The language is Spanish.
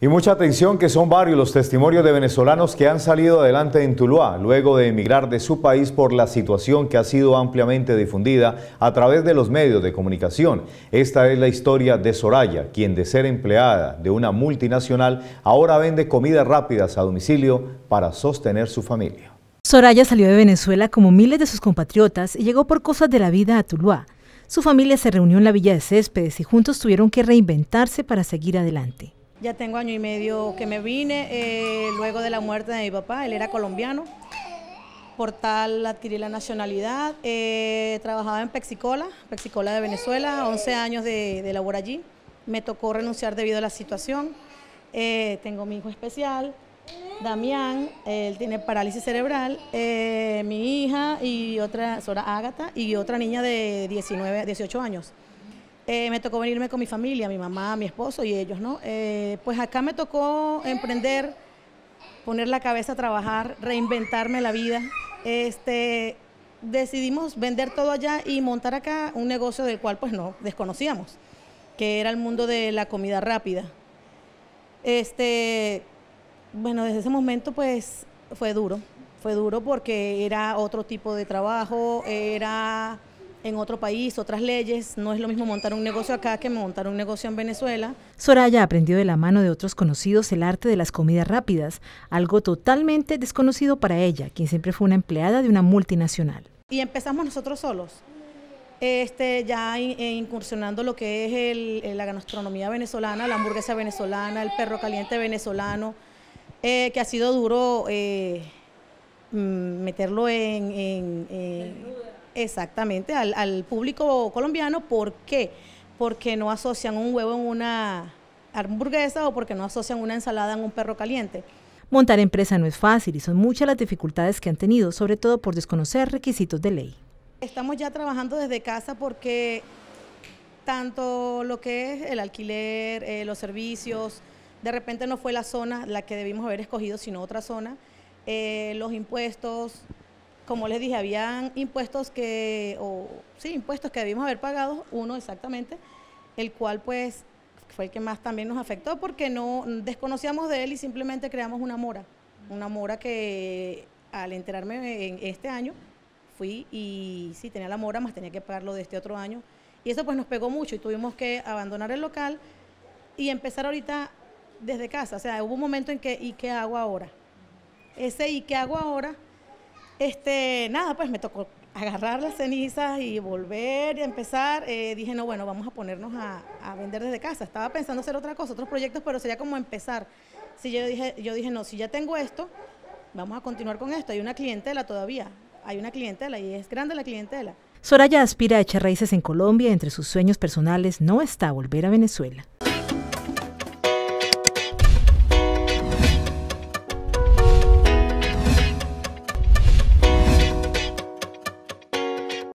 Y mucha atención que son varios los testimonios de venezolanos que han salido adelante en Tuluá luego de emigrar de su país por la situación que ha sido ampliamente difundida a través de los medios de comunicación. Esta es la historia de Soraya, quien de ser empleada de una multinacional ahora vende comidas rápidas a domicilio para sostener su familia. Soraya salió de Venezuela como miles de sus compatriotas y llegó por cosas de la vida a Tuluá. Su familia se reunió en la villa de Céspedes y juntos tuvieron que reinventarse para seguir adelante. Ya tengo año y medio que me vine eh, luego de la muerte de mi papá, él era colombiano. Por tal adquirí la nacionalidad, eh, trabajaba en Pexicola, Pexicola de Venezuela, 11 años de, labor allí. Me tocó renunciar debido a la situación. Eh, tengo mi hijo especial, Damián, él tiene parálisis cerebral, mi hija y otra, Sora Ágata, y otra niña de 19, 18 años. Eh, me tocó venirme con mi familia, mi mamá, mi esposo y ellos, ¿no? Eh, pues acá me tocó emprender, poner la cabeza a trabajar, reinventarme la vida. Este, decidimos vender todo allá y montar acá un negocio del cual pues no desconocíamos, que era el mundo de la comida rápida. Este, bueno, desde ese momento pues fue duro, fue duro porque era otro tipo de trabajo, era en otro país, otras leyes. No es lo mismo montar un negocio acá que montar un negocio en Venezuela. Soraya aprendió de la mano de otros conocidos el arte de las comidas rápidas, algo totalmente desconocido para ella, quien siempre fue una empleada de una multinacional. Y empezamos nosotros solos, este, ya e incursionando lo que es la gastronomía venezolana, la hamburguesa venezolana, el perro caliente venezolano, eh, que ha sido duro eh, mm, meterlo en Exactamente, al, público colombiano. ¿Por qué? Porque no asocian un huevo en una hamburguesa o porque no asocian una ensalada en un perro caliente. Montar empresa no es fácil y son muchas las dificultades que han tenido, sobre todo por desconocer requisitos de ley. Estamos ya trabajando desde casa porque tanto lo que es el alquiler, eh, los servicios, de repente no fue la zona la que debimos haber escogido, sino otra zona, eh, los impuestos, como les dije, habían impuestos que, o sí, impuestos que debimos haber pagado, uno exactamente, el cual pues fue el que más también nos afectó porque no desconocíamos de él y simplemente creamos una mora, una mora que al enterarme en este año fui y sí tenía la mora, más tenía que pagarlo de este otro año y eso pues nos pegó mucho y tuvimos que abandonar el local y empezar ahorita desde casa, o sea, hubo un momento en que ¿y qué hago ahora? Ese ¿y qué hago ahora? Este, nada, pues me tocó agarrar las cenizas y volver y empezar. Eh, dije, no, bueno, vamos a ponernos a, vender desde casa. Estaba pensando hacer otra cosa, otros proyectos, pero sería como empezar. Si yo dije, yo dije, no, si ya tengo esto, vamos a continuar con esto. Hay una clientela todavía, hay una clientela y es grande la clientela. Soraya aspira a echar raíces en Colombia. Entre sus sueños personales no está volver a Venezuela.